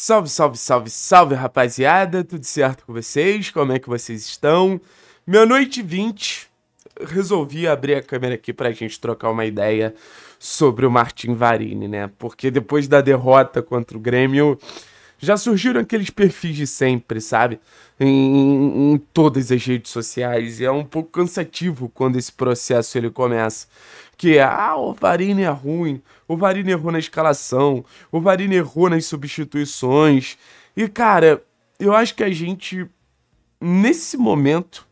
Salve, salve, salve, salve, rapaziada. Tudo certo com vocês? Como é que vocês estão? Meia noite 20. Resolvi abrir a câmera aqui pra gente trocar uma ideia sobre o Martin Varini, né? Porque depois da derrota contra o Grêmio, já surgiram aqueles perfis de sempre, sabe? Em, em todas as redes sociais. E é um pouco cansativo quando esse processo ele começa que é, ah, o varine é ruim, o varine errou na escalação, o varine errou nas substituições. E, cara, eu acho que a gente, nesse momento,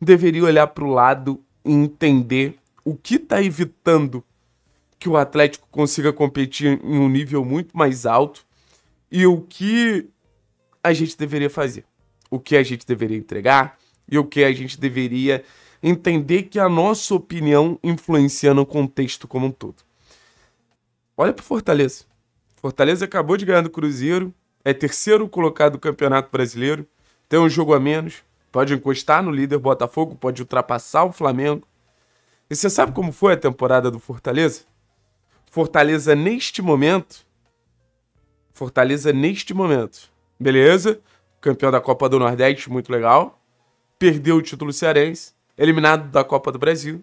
deveria olhar para o lado e entender o que está evitando que o Atlético consiga competir em um nível muito mais alto e o que a gente deveria fazer, o que a gente deveria entregar e o que a gente deveria entender que a nossa opinião influencia no contexto como um todo. Olha para Fortaleza. Fortaleza acabou de ganhar do Cruzeiro, é terceiro colocado do Campeonato Brasileiro, tem um jogo a menos, pode encostar no líder Botafogo, pode ultrapassar o Flamengo. E você sabe como foi a temporada do Fortaleza? Fortaleza neste momento. Fortaleza neste momento. Beleza? Campeão da Copa do Nordeste, muito legal. Perdeu o título cearense eliminado da Copa do Brasil.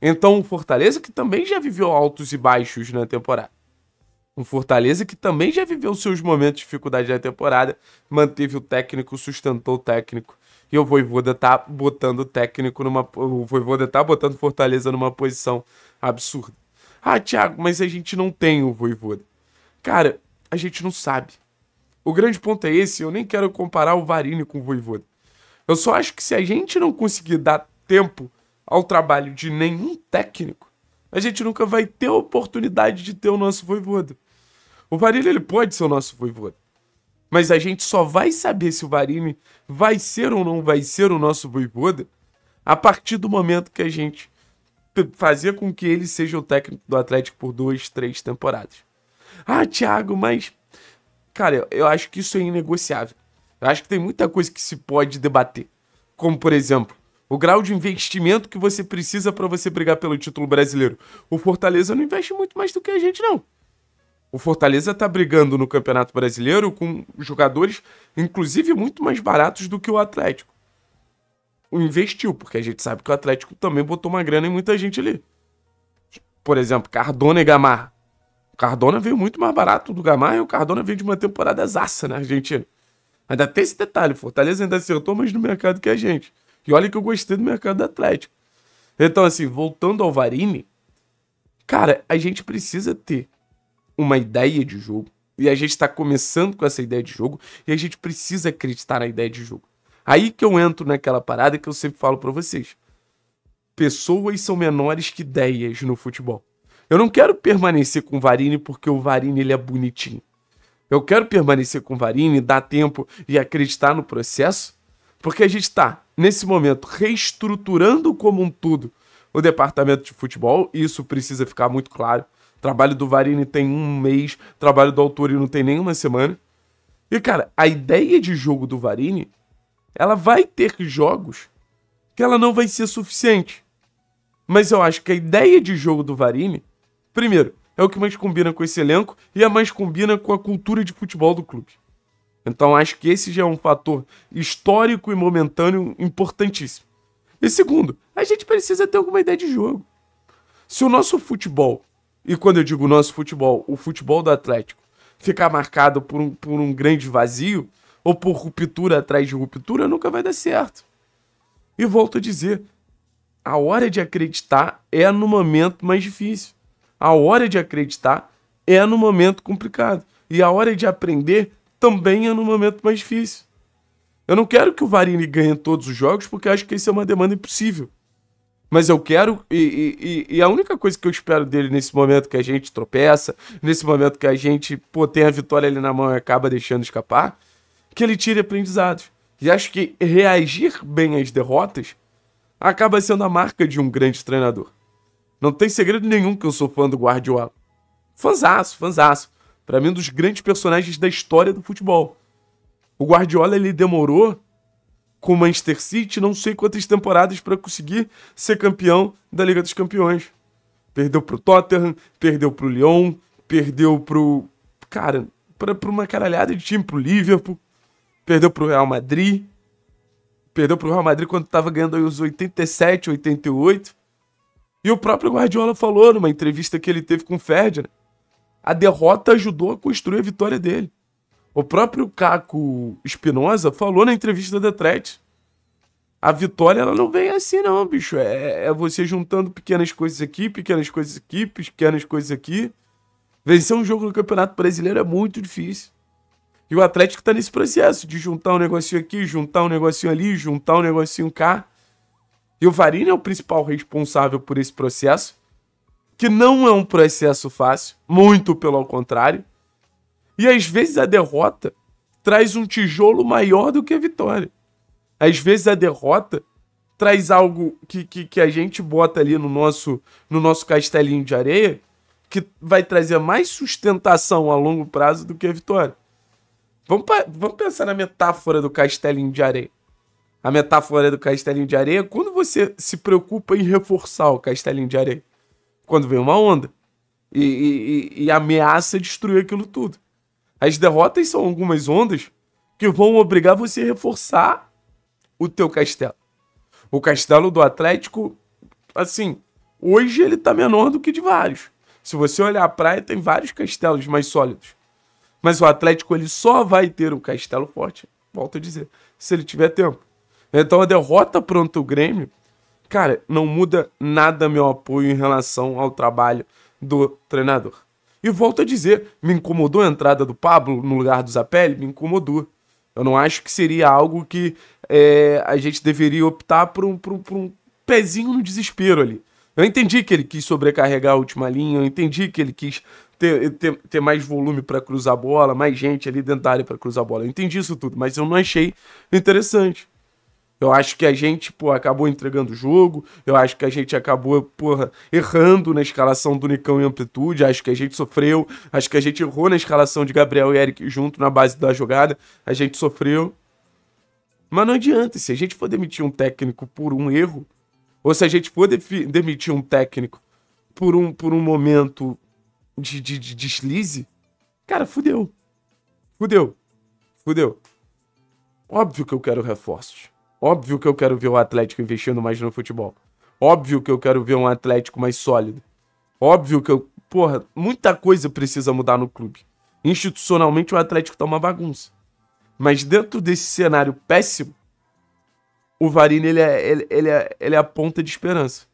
Então, o Fortaleza que também já viveu altos e baixos na temporada. Um Fortaleza que também já viveu seus momentos de dificuldade na temporada, manteve o técnico, sustentou o técnico. E o Voivoda tá botando o técnico numa. O Voivoda tá botando Fortaleza numa posição absurda. Ah, Thiago, mas a gente não tem o Voivoda. Cara, a gente não sabe. O grande ponto é esse, eu nem quero comparar o Varini com o Voivoda. Eu só acho que se a gente não conseguir dar tempo ao trabalho de nenhum técnico, a gente nunca vai ter a oportunidade de ter o nosso voivoda. O Varini ele pode ser o nosso voivoda. Mas a gente só vai saber se o Varini vai ser ou não vai ser o nosso voivoda a partir do momento que a gente fazer com que ele seja o técnico do Atlético por duas, três temporadas. Ah, Thiago, mas. Cara, eu acho que isso é inegociável. Eu acho que tem muita coisa que se pode debater. Como, por exemplo, o grau de investimento que você precisa para você brigar pelo título brasileiro. O Fortaleza não investe muito mais do que a gente, não. O Fortaleza está brigando no Campeonato Brasileiro com jogadores, inclusive, muito mais baratos do que o Atlético. O investiu, porque a gente sabe que o Atlético também botou uma grana em muita gente ali. Por exemplo, Cardona e Gamarra. O Cardona veio muito mais barato do Gamarra e o Cardona veio de uma temporada zaça na Argentina. Ainda tem esse detalhe, Fortaleza ainda acertou assim, mais no mercado que a gente. E olha que eu gostei do mercado do Atlético. Então, assim, voltando ao Varini, cara, a gente precisa ter uma ideia de jogo. E a gente está começando com essa ideia de jogo. E a gente precisa acreditar na ideia de jogo. Aí que eu entro naquela parada que eu sempre falo para vocês. Pessoas são menores que ideias no futebol. Eu não quero permanecer com o Varini porque o Varini ele é bonitinho. Eu quero permanecer com Varini, dar tempo e acreditar no processo, porque a gente está, nesse momento, reestruturando como um todo o departamento de futebol, e isso precisa ficar muito claro. O trabalho do Varini tem um mês, o trabalho do Autori não tem nenhuma semana. E, cara, a ideia de jogo do Varini, ela vai ter jogos que ela não vai ser suficiente. Mas eu acho que a ideia de jogo do Varini, primeiro, é o que mais combina com esse elenco e é mais combina com a cultura de futebol do clube. Então acho que esse já é um fator histórico e momentâneo importantíssimo. E segundo, a gente precisa ter alguma ideia de jogo. Se o nosso futebol, e quando eu digo nosso futebol, o futebol do Atlético, ficar marcado por um, por um grande vazio, ou por ruptura atrás de ruptura, nunca vai dar certo. E volto a dizer, a hora de acreditar é no momento mais difícil. A hora de acreditar é no momento complicado. E a hora de aprender também é no momento mais difícil. Eu não quero que o Varini ganhe todos os jogos, porque acho que isso é uma demanda impossível. Mas eu quero, e, e, e, a única coisa que eu espero dele nesse momento que a gente tropeça, nesse momento que a gente pô, tem a vitória ali na mão e acaba deixando escapar, que ele tire aprendizados. E acho que reagir bem às derrotas acaba sendo a marca de um grande treinador. Não tem segredo nenhum que eu sou fã do Guardiola. Fanzaço, fanzaço. Para mim, um dos grandes personagens da história do futebol. O Guardiola ele demorou com o Manchester City não sei quantas temporadas para conseguir ser campeão da Liga dos Campeões. Perdeu pro Tottenham, perdeu pro Lyon, perdeu pro. Cara, pra, pra uma caralhada de time, pro Liverpool, perdeu pro Real Madrid, perdeu pro Real Madrid quando tava ganhando aí os 87, 88. E o próprio Guardiola falou numa entrevista que ele teve com o Ferdinand, a derrota ajudou a construir a vitória dele. O próprio Caco Espinosa falou na entrevista da Tret. A vitória ela não vem assim não, bicho. É, é você juntando pequenas coisas aqui, pequenas coisas aqui, pequenas coisas aqui. Vencer um jogo no Campeonato Brasileiro é muito difícil. E o Atlético tá nesse processo de juntar um negocinho aqui, juntar um negocinho ali, juntar um negocinho cá. E o Varini é o principal responsável por esse processo, que não é um processo fácil, muito pelo contrário. E às vezes a derrota traz um tijolo maior do que a vitória. Às vezes a derrota traz algo que, que, que, a gente bota ali no nosso, no nosso castelinho de areia que vai trazer mais sustentação a longo prazo do que a vitória. Vamos, vamos pensar na metáfora do castelinho de areia a metáfora do castelinho de areia, quando você se preocupa em reforçar o castelinho de areia, quando vem uma onda e, e, e ameaça destruir aquilo tudo. As derrotas são algumas ondas que vão obrigar você a reforçar o teu castelo. O castelo do Atlético, assim, hoje ele tá menor do que de vários. Se você olhar a praia, tem vários castelos mais sólidos. Mas o Atlético ele só vai ter um castelo forte, volto a dizer, se ele tiver tempo. Então a derrota pronto o Grêmio, cara, não muda nada meu apoio em relação ao trabalho do treinador. E volto a dizer, me incomodou a entrada do Pablo no lugar do Zapelli? Me incomodou. Eu não acho que seria algo que é, a gente deveria optar por um, por, um, por um pezinho no desespero ali. Eu entendi que ele quis sobrecarregar a última linha, eu entendi que ele quis ter, ter, ter mais volume para cruzar a bola, mais gente ali dentro da área para cruzar a bola. Eu entendi isso tudo, mas eu não achei interessante. Eu acho que a gente, pô, acabou entregando o jogo. Eu acho que a gente acabou, porra, errando na escalação do Nicão em Amplitude. Acho que a gente sofreu. Acho que a gente errou na escalação de Gabriel e Eric junto na base da jogada. A gente sofreu. Mas não adianta. Se a gente for demitir um técnico por um erro, ou se a gente for demitir um técnico por um, por um momento de, de, de deslize, cara, fudeu. Fudeu. Fudeu. Óbvio que eu quero reforços. Óbvio que eu quero ver o Atlético investindo mais no futebol. Óbvio que eu quero ver um Atlético mais sólido. Óbvio que eu. Porra, muita coisa precisa mudar no clube. Institucionalmente, o Atlético tá uma bagunça. Mas dentro desse cenário péssimo, o Varini ele é, ele, ele, é, ele é a ponta de esperança.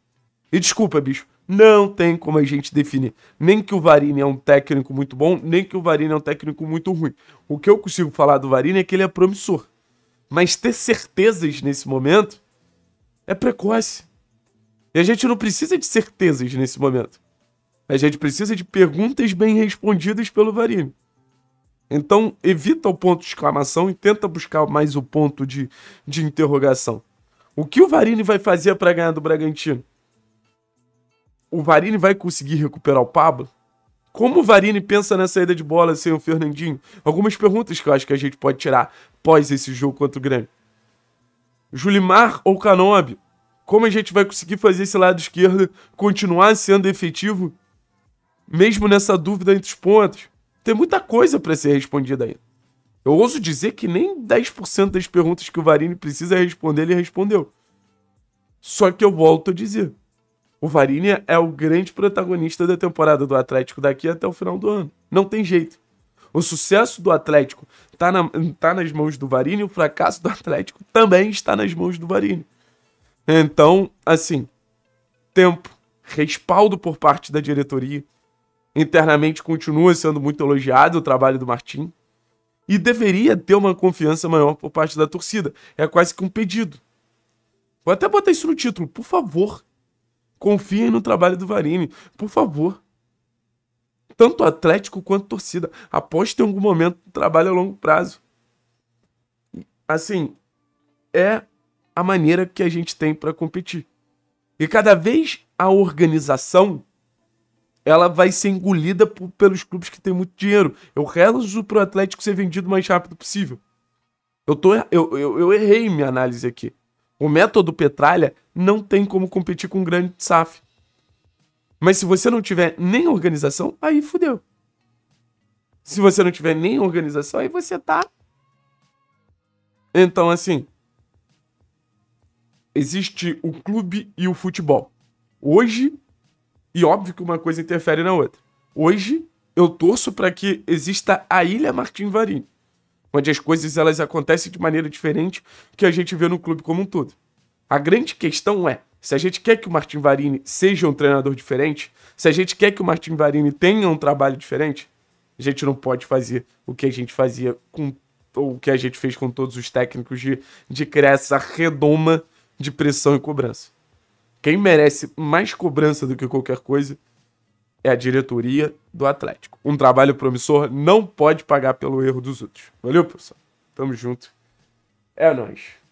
E desculpa, bicho, não tem como a gente definir nem que o Varini é um técnico muito bom, nem que o Varini é um técnico muito ruim. O que eu consigo falar do Varini é que ele é promissor. Mas ter certezas nesse momento é precoce. E a gente não precisa de certezas nesse momento. A gente precisa de perguntas bem respondidas pelo Varini. Então, evita o ponto de exclamação e tenta buscar mais o ponto de, de interrogação. O que o Varini vai fazer para ganhar do Bragantino? O Varini vai conseguir recuperar o Pablo? Como o Varini pensa na saída de bola sem o Fernandinho? Algumas perguntas que eu acho que a gente pode tirar após esse jogo contra o Grêmio. Julimar ou Canobi? Como a gente vai conseguir fazer esse lado esquerdo continuar sendo efetivo, mesmo nessa dúvida entre os pontos? Tem muita coisa para ser respondida aí. Eu ouso dizer que nem 10% das perguntas que o Varini precisa responder, ele respondeu. Só que eu volto a dizer, o Varinha é o grande protagonista da temporada do Atlético daqui até o final do ano. Não tem jeito. O sucesso do Atlético está na, tá nas mãos do Varini. o fracasso do Atlético também está nas mãos do Varini. Então, assim, tempo, respaldo por parte da diretoria. Internamente continua sendo muito elogiado o trabalho do Martim. E deveria ter uma confiança maior por parte da torcida. É quase que um pedido. Vou até botar isso no título. Por favor, Confiem no trabalho do Varini, por favor. Tanto Atlético quanto torcida. Aposte em algum momento do trabalho a longo prazo. Assim, é a maneira que a gente tem para competir. E cada vez a organização ela vai ser engolida por, pelos clubes que têm muito dinheiro. Eu rezo o Atlético ser vendido o mais rápido possível. Eu, tô, eu, eu, eu errei minha análise aqui. O método Petralha não tem como competir com um grande SAF. Mas se você não tiver nem organização, aí fudeu. Se você não tiver nem organização, aí você tá. Então, assim. Existe o clube e o futebol. Hoje, e óbvio que uma coisa interfere na outra. Hoje, eu torço para que exista a Ilha Martim Varim onde as coisas elas acontecem de maneira diferente que a gente vê no clube como um todo. A grande questão é, se a gente quer que o Martin Varini seja um treinador diferente, se a gente quer que o Martin Varini tenha um trabalho diferente, a gente não pode fazer o que a gente fazia com o que a gente fez com todos os técnicos de, de criar essa redoma de pressão e cobrança. Quem merece mais cobrança do que qualquer coisa é a diretoria do Atlético. Um trabalho promissor não pode pagar pelo erro dos outros. Valeu, pessoal. Tamo junto. É nóis.